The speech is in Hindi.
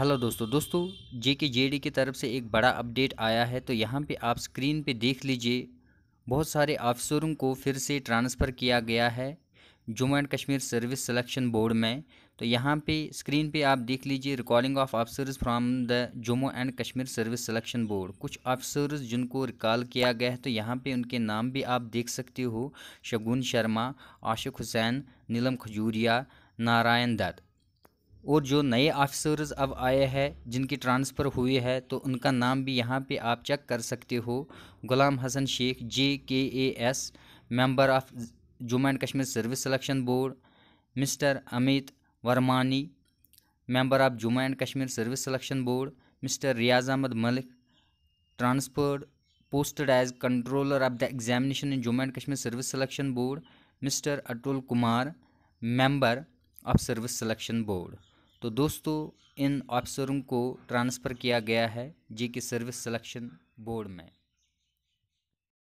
हेलो दोस्तों दोस्तों जे के जे डी की तरफ से एक बड़ा अपडेट आया है तो यहाँ पे आप स्क्रीन पे देख लीजिए बहुत सारे ऑफिसरों को फिर से ट्रांसफ़र किया गया है Jammu and Kashmir service selection board में तो यहाँ पे स्क्रीन पे आप देख लीजिए recalling of officers from the Jammu and Kashmir service selection board कुछ ऑफिसर्स जिनको रिकॉल किया गया है तो यहाँ पे उनके नाम भी आप देख सकते हो शगुन शर्मा आशिक हुसैन नीलम खजूरिया नारायण दत्त और जो नए ऑफिसर्स अब आए हैं जिनकी ट्रांसफ़र हुई है तो उनका नाम भी यहाँ पे आप चेक कर सकते हो गुलाम Hasan Sheikh J K S member of Jammu and Kashmir service selection board mister Amit Varmani member of Jammu and Kashmir service selection board mister Riyaz Ahmad Malik transferred posted as controller of the examination in Jammu and Kashmir service selection board mister Atul Kumar member of service selection board तो दोस्तों इन ऑफिसरों को ट्रांसफ़र किया गया है जी के सर्विस सिलेक्शन बोर्ड में